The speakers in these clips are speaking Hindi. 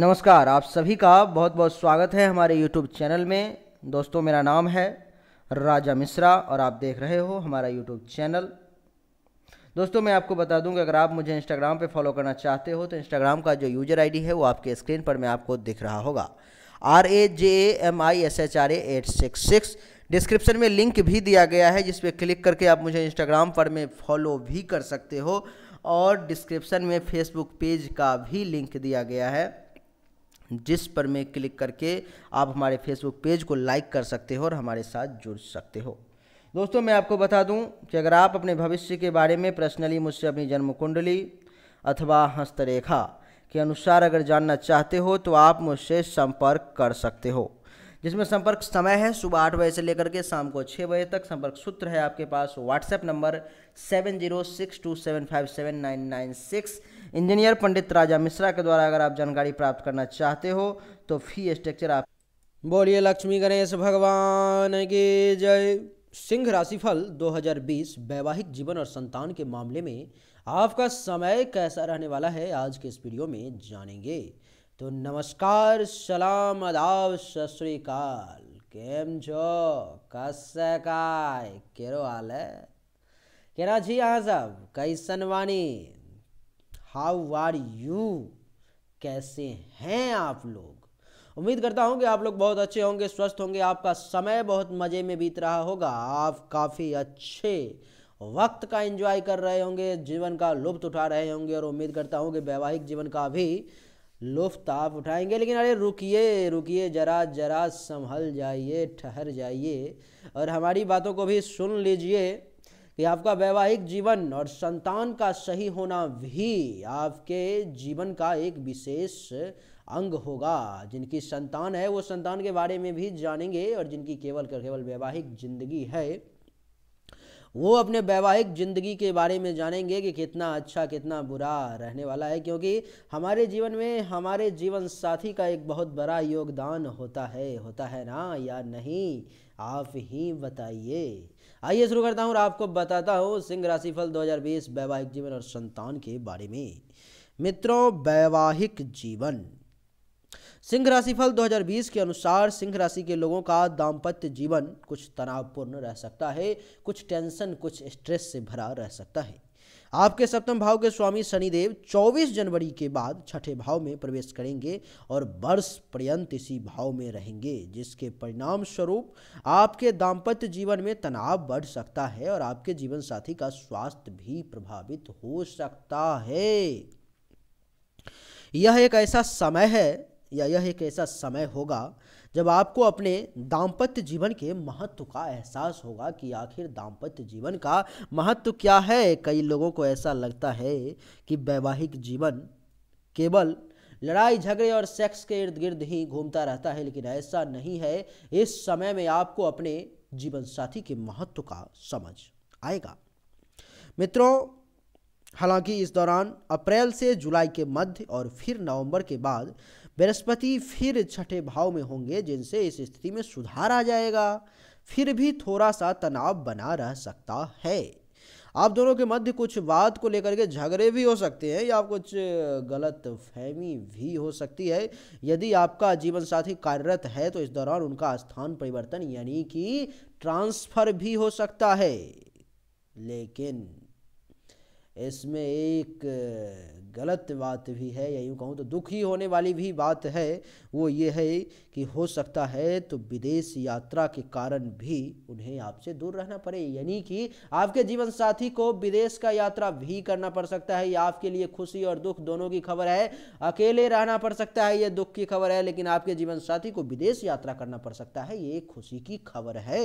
नमस्कार आप सभी का बहुत बहुत स्वागत है हमारे यूट्यूब चैनल में दोस्तों मेरा नाम है राजा मिश्रा और आप देख रहे हो हमारा यूट्यूब चैनल दोस्तों मैं आपको बता दूं कि अगर आप मुझे इंस्टाग्राम पे फॉलो करना चाहते हो तो इंस्टाग्राम का जो यूजर आई है वो आपके स्क्रीन पर मैं आपको दिख रहा होगा R A J A M I S H R eight six six description में लिंक भी दिया गया है जिस पर क्लिक करके आप मुझे इंस्टाग्राम पर में फॉलो भी कर सकते हो और डिस्क्रिप्शन में फेसबुक पेज का भी लिंक दिया गया है जिस पर मैं क्लिक करके आप हमारे फेसबुक पेज को लाइक कर सकते हो और हमारे साथ जुड़ सकते हो दोस्तों मैं आपको बता दूं कि अगर आप अपने भविष्य के बारे में पर्सनली मुझसे अपनी जन्म कुंडली अथवा हस्तरेखा के अनुसार अगर जानना चाहते हो तो आप मुझसे संपर्क कर सकते हो जिसमें संपर्क समय है सुबह आठ बजे से लेकर के शाम को छः बजे तक संपर्क सूत्र है आपके पास WhatsApp number seven zero six two seven five seven nine nine six engineer Pandit Raja Mishra के द्वारा अगर आप जानकारी प्राप्त करना चाहते हो तो फी स्ट्रक्चर आप बोलिए लक्ष्मी गणेश भगवान की जय सिंह राशिफल 2020 वैवाहिक जीवन और संतान के मामले में आपका समय कैसा रहने वाला है आज के इस वीडियो में जानेंगे तो नमस्कार सलाम અદાબ सताल केम छो કસે કાય કેરો હાલ હે કેરા જી આ कैसन वाणी हाउ आर यू कैसे हैं आप लोग उम्मीद करता हूं कि आप लोग बहुत अच्छे होंगे स्वस्थ होंगे आपका समय बहुत मज़े में बीत रहा होगा आप काफ़ी अच्छे वक्त का एंजॉय कर रहे होंगे जीवन का लुप्त उठा रहे होंगे और उम्मीद करता हूं कि वैवाहिक जीवन का भी लुफ्त आप उठाएंगे लेकिन अरे रुकिए रुकिए जरा जरा संभल जाइए ठहर जाइए और हमारी बातों को भी सुन लीजिए कि आपका वैवाहिक जीवन और संतान का सही होना भी आपके जीवन का एक विशेष अंग होगा जिनकी संतान है वो संतान के बारे में भी जानेंगे और जिनकी केवल केवल वैवाहिक जिंदगी है वो अपने वैवाहिक जिंदगी के बारे में जानेंगे कि कितना अच्छा कितना बुरा रहने वाला है क्योंकि हमारे जीवन में हमारे जीवन साथी का एक बहुत बड़ा योगदान होता है होता है ना या नहीं आप ही बताइए आइए शुरू करता हूँ और आपको बताता हूँ सिंह राशिफल 2020 वैवाहिक जीवन और संतान के बारे में मित्रों वैवाहिक जीवन सिंह राशिफल 2020 के अनुसार सिंह राशि के लोगों का दाम्पत्य जीवन कुछ तनावपूर्ण रह सकता है कुछ टेंशन कुछ स्ट्रेस से भरा रह सकता है आपके सप्तम भाव के स्वामी शनिदेव 24 जनवरी के बाद छठे भाव में प्रवेश करेंगे और वर्ष पर्यंत इसी भाव में रहेंगे जिसके परिणाम स्वरूप आपके दाम्पत्य जीवन में तनाव बढ़ सकता है और आपके जीवन साथी का स्वास्थ्य भी प्रभावित हो सकता है यह एक ऐसा समय है या यह एक ऐसा समय होगा जब आपको अपने दाम्पत्य जीवन के महत्व का एहसास होगा कि आखिर दाम्पत्य जीवन का महत्व क्या है कई लोगों को ऐसा लगता है कि वैवाहिक जीवन केवल लड़ाई झगड़े और सेक्स के इर्द गिर्द ही घूमता रहता है लेकिन ऐसा नहीं है इस समय में आपको अपने जीवन साथी के महत्व का समझ आएगा मित्रों हालांकि इस दौरान अप्रैल से जुलाई के मध्य और फिर नवंबर के बाद बृहस्पति फिर छठे भाव में होंगे जिनसे इस स्थिति में सुधार आ जाएगा फिर भी थोड़ा सा तनाव बना रह सकता है आप दोनों के मध्य कुछ बात को लेकर के झगड़े भी हो सकते हैं या कुछ गलत फहमी भी हो सकती है यदि आपका जीवन साथी कार्यरत है तो इस दौरान उनका स्थान परिवर्तन यानी कि ट्रांसफर भी हो सकता है लेकिन इसमें एक गलत बात भी है या यूँ कहूँ तो दुखी होने वाली भी बात है वो ये है कि हो सकता है तो विदेश यात्रा के कारण भी उन्हें आपसे दूर रहना पड़े यानी कि आपके जीवन साथी को विदेश का यात्रा भी करना पड़ सकता है ये आपके लिए खुशी और दुख दोनों की खबर है अकेले रहना पड़ सकता है ये दुख की खबर है लेकिन आपके जीवन साथी को विदेश यात्रा करना पड़ सकता है ये खुशी की खबर है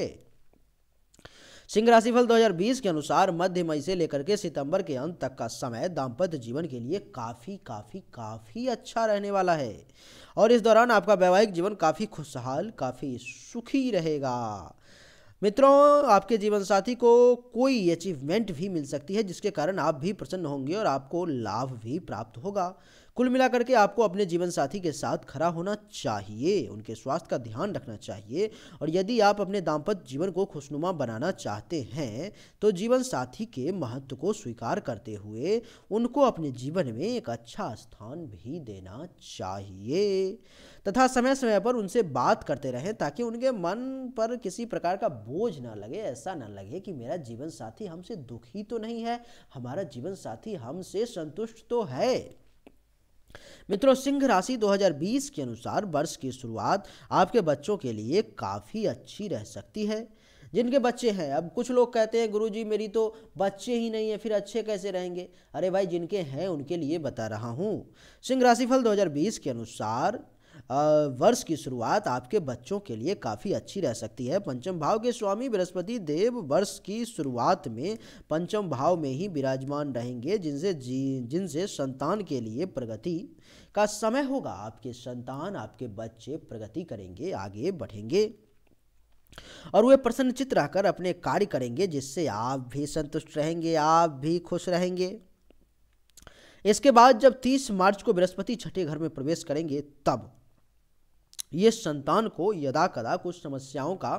सिंह राशिफल 2020 के अनुसार मध्य मई से लेकर के सितंबर के अंत तक का समय दाम्पत्य जीवन के लिए काफ़ी काफ़ी काफ़ी अच्छा रहने वाला है और इस दौरान आपका वैवाहिक जीवन काफ़ी खुशहाल काफ़ी सुखी रहेगा मित्रों आपके जीवन साथी को कोई अचीवमेंट भी मिल सकती है जिसके कारण आप भी प्रसन्न होंगे और आपको लाभ भी प्राप्त होगा कुल मिलाकर के आपको अपने जीवन साथी के साथ खड़ा होना चाहिए उनके स्वास्थ्य का ध्यान रखना चाहिए और यदि आप अपने दाम्पत्य जीवन को खुशनुमा बनाना चाहते हैं तो जीवन साथी के महत्व को स्वीकार करते हुए उनको अपने जीवन में एक अच्छा स्थान भी देना चाहिए तथा समय समय पर उनसे बात करते रहें ताकि उनके मन पर किसी प्रकार का बोझ ना लगे ऐसा ना लगे कि मेरा जीवन साथी हमसे दुखी तो नहीं है हमारा जीवन साथी हमसे संतुष्ट तो है मित्रों सिंह राशि 2020 के अनुसार वर्ष की शुरुआत आपके बच्चों के लिए काफ़ी अच्छी रह सकती है जिनके बच्चे हैं अब कुछ लोग कहते हैं गुरुजी मेरी तो बच्चे ही नहीं है फिर अच्छे कैसे रहेंगे अरे भाई जिनके हैं उनके लिए बता रहा हूँ सिंह राशिफल 2020 के अनुसार वर्ष की शुरुआत आपके बच्चों के लिए काफ़ी अच्छी रह सकती है पंचम भाव के स्वामी बृहस्पति देव वर्ष की शुरुआत में पंचम भाव में ही विराजमान रहेंगे जिनसे जिनसे संतान के लिए प्रगति का समय होगा आपके संतान आपके बच्चे प्रगति करेंगे आगे बढ़ेंगे और वे प्रसन्नचित रहकर अपने कार्य करेंगे जिससे आप भी संतुष्ट रहेंगे आप भी खुश रहेंगे इसके बाद जब 30 मार्च को बृहस्पति छठे घर में प्रवेश करेंगे तब ये संतान को यदा कदा कुछ समस्याओं का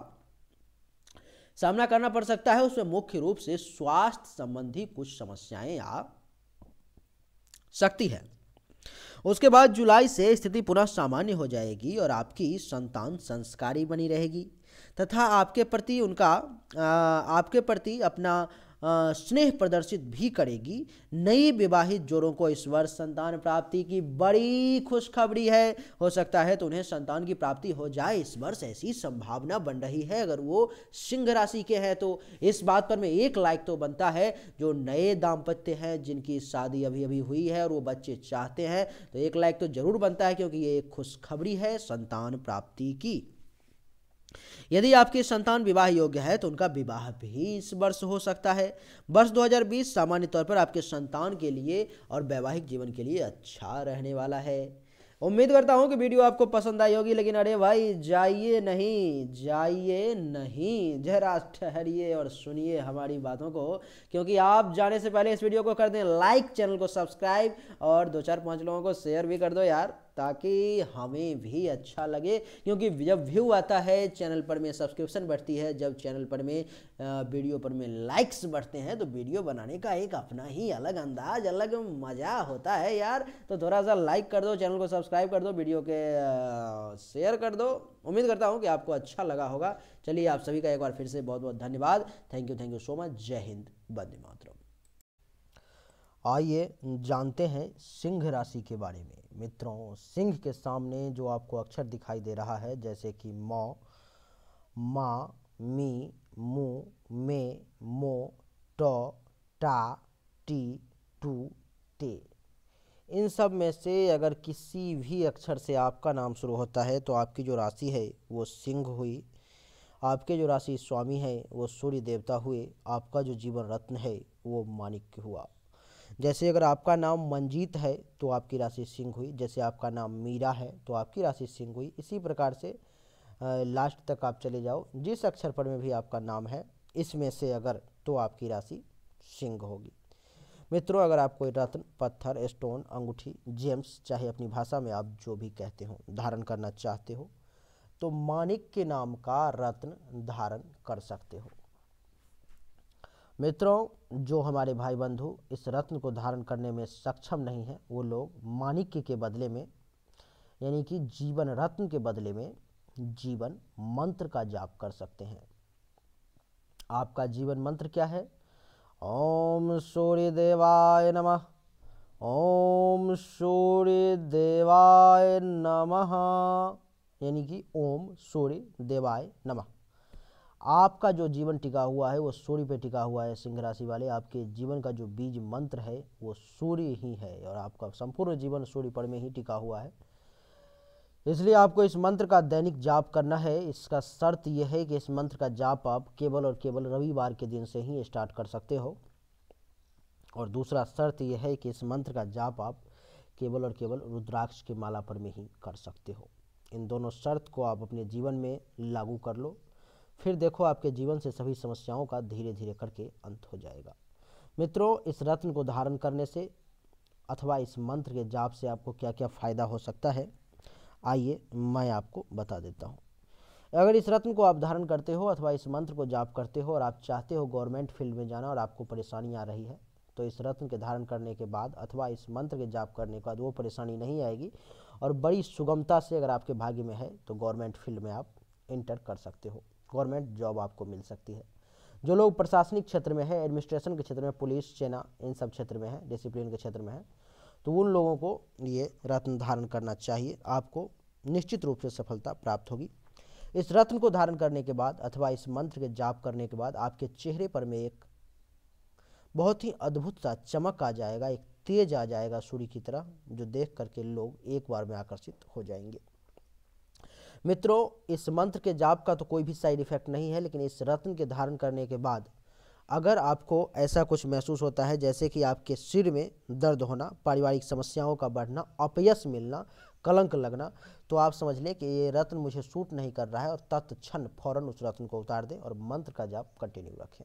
सामना करना पड़ सकता है उसमें मुख्य रूप से स्वास्थ्य संबंधी कुछ समस्याएं आ सकती है उसके बाद जुलाई से स्थिति पुनः सामान्य हो जाएगी और आपकी संतान संस्कारी बनी रहेगी तथा आपके प्रति उनका आ, आपके प्रति अपना स्नेह प्रदर्शित भी करेगी नई विवाहित जोड़ों को इस वर्ष संतान प्राप्ति की बड़ी खुशखबरी है हो सकता है तो उन्हें संतान की प्राप्ति हो जाए इस वर्ष ऐसी संभावना बन रही है अगर वो सिंह राशि के हैं तो इस बात पर मैं एक लाइक तो बनता है जो नए दाम्पत्य हैं जिनकी शादी अभी अभी हुई है और वो बच्चे चाहते हैं तो एक लाइक तो जरूर बनता है क्योंकि ये एक खुशखबरी है संतान प्राप्ति की यदि आपकी संतान विवाह योग्य है तो उनका विवाह भी इस वर्ष हो सकता है वर्ष 2020 सामान्य तौर पर आपके संतान के लिए और वैवाहिक जीवन के लिए अच्छा रहने वाला है उम्मीद करता हूँ कि वीडियो आपको पसंद आई होगी लेकिन अरे भाई जाइए नहीं जाइए नहीं जहरा ठहरिए और सुनिए हमारी बातों को क्योंकि आप जाने से पहले इस वीडियो को कर दें लाइक चैनल को सब्सक्राइब और दो चार पाँच लोगों को शेयर भी कर दो यार ताकि हमें भी अच्छा लगे क्योंकि जब व्यू आता है चैनल पर में सब्सक्रिप्शन बढ़ती है जब चैनल पर में वीडियो पर में लाइक्स बढ़ते हैं तो वीडियो बनाने का एक अपना ही अलग अंदाज अलग मज़ा होता है यार तो थोड़ा सा लाइक कर दो चैनल को सब्सक्राइब कर दो वीडियो के शेयर कर दो उम्मीद करता हूँ कि आपको अच्छा लगा होगा चलिए आप सभी का एक बार फिर से बहुत बहुत धन्यवाद thank you thank you so much जय हिंद बंदे मातरम आइए जानते हैं सिंह राशि के बारे में मित्रों सिंह के सामने जो आपको अक्षर दिखाई दे रहा है जैसे कि मौ मा मी मु मे मो टो टा टी टू ते इन सब में से अगर किसी भी अक्षर से आपका नाम शुरू होता है तो आपकी जो राशि है वो सिंह हुई आपके जो राशि स्वामी है वो सूर्य देवता हुए आपका जो जीवन रत्न है वो माणिक्य हुआ जैसे अगर आपका नाम मंजीत है तो आपकी राशि सिंह हुई जैसे आपका नाम मीरा है तो आपकी राशि सिंह हुई इसी प्रकार से लास्ट तक आप चले जाओ जिस अक्षर पर में भी आपका नाम है इसमें से अगर तो आपकी राशि सिंह होगी मित्रों अगर आप कोई रत्न पत्थर स्टोन अंगूठी जेम्स चाहे अपनी भाषा में आप जो भी कहते हो धारण करना चाहते हो तो मानिक के नाम का रत्न धारण कर सकते हो मित्रों जो हमारे भाई बंधु इस रत्न को धारण करने में सक्षम नहीं है वो लोग माणिक्य के बदले में यानी कि जीवन रत्न के बदले में जीवन मंत्र का जाप कर सकते हैं आपका जीवन मंत्र क्या है ओम सूर्य देवाय नमः ओम सूर्य देवाय नमः यानी कि ओम सूर्य देवाय नमः आपका जो जीवन टिका हुआ है वो सूर्य पे टिका हुआ है सिंह राशि वाले आपके जीवन का जो बीज मंत्र है वो सूर्य ही है और आपका संपूर्ण जीवन सूर्य पर में ही टिका हुआ है इसलिए आपको इस मंत्र का दैनिक जाप करना है इसका शर्त यह है कि इस मंत्र का जाप आप केवल और केवल रविवार के दिन से ही स्टार्ट कर सकते हो और दूसरा शर्त यह है कि इस मंत्र का जाप आप केवल और केवल रुद्राक्ष के माला पर में ही कर सकते हो इन दोनों शर्त को आप अपने जीवन में लागू कर लो फिर देखो आपके जीवन से सभी समस्याओं का धीरे धीरे करके अंत हो जाएगा मित्रों इस रत्न को धारण करने से अथवा इस मंत्र के जाप से आपको क्या क्या फ़ायदा हो सकता है आइए मैं आपको बता देता हूँ अगर इस रत्न को आप धारण करते हो अथवा इस मंत्र को जाप करते हो और आप चाहते हो गवर्नमेंट फील्ड में जाना और आपको परेशानी आ रही है तो इस रत्न के धारण करने के बाद अथवा इस मंत्र के जाप करने के बाद वो परेशानी नहीं आएगी और बड़ी सुगमता से अगर आपके भाग्य में है तो गवर्नमेंट फील्ड में आप इंटर कर सकते हो गवर्नमेंट जॉब आपको मिल सकती है जो लोग प्रशासनिक क्षेत्र में है एडमिनिस्ट्रेशन के क्षेत्र में पुलिस सेना इन सब क्षेत्र में है डिसिप्लिन के क्षेत्र में है तो उन लोगों को ये रत्न धारण करना चाहिए आपको निश्चित रूप से सफलता प्राप्त होगी इस रत्न को धारण करने के बाद अथवा इस मंत्र के जाप करने के बाद आपके चेहरे पर में एक बहुत ही अद्भुत सा चमक आ जाएगा एक तेज आ जाएगा सूर्य की तरह जो देख करके लोग एक बार में आकर्षित हो जाएंगे मित्रों इस मंत्र के जाप का तो कोई भी साइड इफेक्ट नहीं है लेकिन इस रत्न के धारण करने के बाद अगर आपको ऐसा कुछ महसूस होता है जैसे कि आपके सिर में दर्द होना पारिवारिक समस्याओं का बढ़ना अपयस मिलना कलंक लगना तो आप समझ लें कि ये रत्न मुझे सूट नहीं कर रहा है और तत्क्षण फौरन उस रत्न को उतार दें और मंत्र का जाप कंटिन्यू रखें